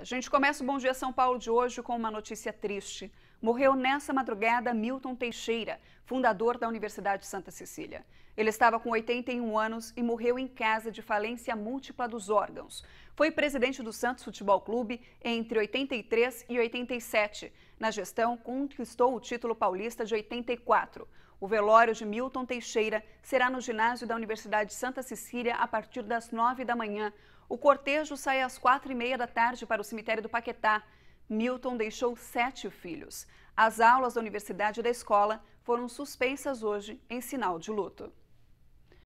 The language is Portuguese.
A gente começa o Bom Dia São Paulo de hoje com uma notícia triste. Morreu nessa madrugada Milton Teixeira, fundador da Universidade Santa Cecília. Ele estava com 81 anos e morreu em casa de falência múltipla dos órgãos. Foi presidente do Santos Futebol Clube entre 83 e 87. Na gestão, conquistou o título paulista de 84. O velório de Milton Teixeira será no ginásio da Universidade Santa Cecília a partir das nove da manhã. O cortejo sai às quatro e meia da tarde para o cemitério do Paquetá. Milton deixou sete filhos. As aulas da universidade e da escola foram suspensas hoje em sinal de luto.